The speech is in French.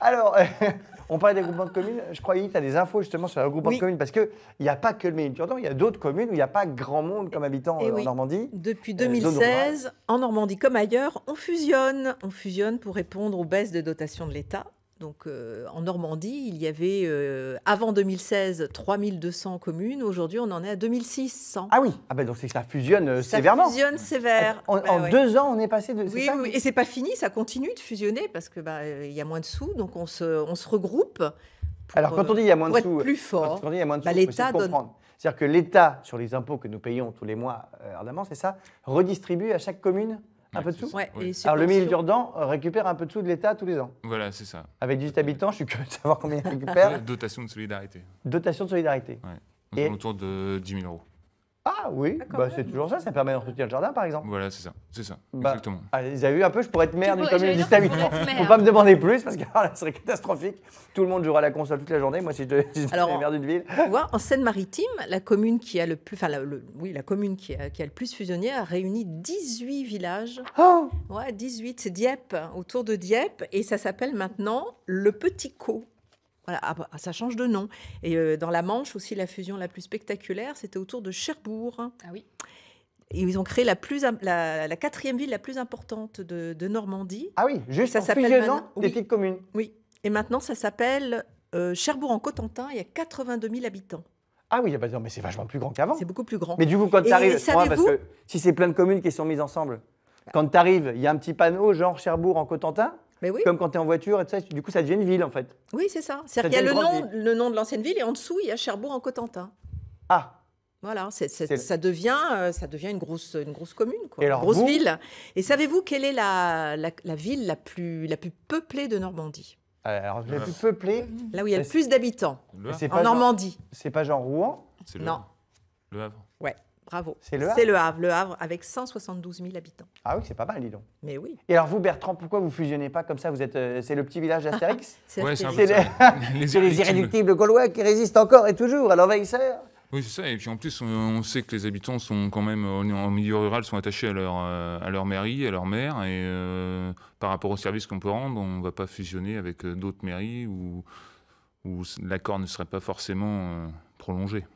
Alors, on parlait des groupements de communes. Je croyais que tu as des infos justement sur les groupements de communes parce qu'il n'y a pas que le ménil il y a d'autres communes où il n'y a pas grand monde comme habitant eh euh, en oui. Normandie. Depuis 2016, euh, en Normandie comme ailleurs, on fusionne. On fusionne pour répondre aux baisses de dotation de l'État donc euh, en Normandie, il y avait euh, avant 2016 3200 communes. Aujourd'hui, on en est à 2600. Ah oui, ah ben donc c'est que ça fusionne euh, sévèrement. Ça fusionne sévère. En, bah deux ans, on est passé de. oui, ça oui, et c'est pas fini, ça continue de fusionner parce que bah, il y a moins de sous, donc on se, regroupe. Alors quand on dit il y a moins de sous, plus fort. Quand on dit il y a moins de bah, sous, l'État donne. C'est-à-dire que l'État, sur les impôts que nous payons tous les mois ardemment, c'est ça, redistribue à chaque commune un peu de sous oui. Alors le milieu urbain euh, récupère un peu de sous de l'État tous les ans. Voilà, c'est ça. Avec 18 habitants, je suis curieux de savoir combien il récupère. Dotation de solidarité. Dotation de solidarité. Ouais. et... autour de 10 000 euros. Ah oui, ah, bah, c'est toujours ça, ça permet d'entretenir le jardin par exemple. Voilà, c'est ça. C'est ça. Bah, exactement. Ah, ils avaient eu un peu, je pourrais être maire d'une commune de 18 ans. Faut pas me demander plus parce que ça ah, là, serait catastrophique. Tout le monde jouera à la console toute la journée. Moi, si je devais- être maire d'une ville. on en Seine-Maritime, la commune qui a le plus, enfin, oui, la commune qui a, le plus fusionné a réuni 18 villages. Oh Ouais, 18 Dieppe, hein, autour de Dieppe, et ça s'appelle maintenant le Petit Co. Voilà, ah bah, ça change de nom. Et euh, dans la Manche aussi, la fusion la plus spectaculaire, c'était autour de Cherbourg. Ah oui. Et ils ont créé la, plus, la, quatrième ville la plus importante de, Normandie. Ah oui, juste ça en fusionnant des petites communes. Oui. Et maintenant, ça s'appelle euh, Cherbourg-en-Cotentin. Il y a 82 000 habitants. Ah oui, ah bah, non, mais c'est vachement plus grand qu'avant. C'est beaucoup plus grand. Mais du coup, quand tu arrives, parce que si c'est plein de communes qui sont mises ensemble, quand tu arrives, il y a un petit panneau genre Cherbourg en Cotentin, comme quand tu es en voiture, et ça, du coup, ça devient une ville, en fait. Oui, c'est ça. cest y a le nom, le nom de l'ancienne ville, et en dessous, il y a Cherbourg en Cotentin. Ah voilà, ça, devient, euh, ça devient une grosse, une grosse commune, quoi, une grosse ville. Et savez-vous quelle est la, ville la plus, peuplée de Normandie euh, Alors, la ah. plus peuplée Là où il y a le plus d'habitants, en Normandie. C'est pas genre Rouen Non. Le Havre Ouais. Bravo. C'est le Havre le Havre, avec 172 000 habitants. Ah oui, c'est pas mal, dis Mais oui. Et alors vous, Bertrand, pourquoi vous fusionnez pas comme ça Vous êtes, euh, C'est le petit village d'Astérix C'est les... les, irréductibles gaulois qui résistent encore et toujours à l'envahisseur oui, c'est ça. Et puis en plus, on, sait que les habitants sont quand même, en milieu rural, sont attachés à leur, euh, à leur mairie, à leur maire. Et euh, par rapport aux services qu'on peut rendre, on ne va pas fusionner avec d'autres mairies ou où l'accord ne serait pas forcément prolongé.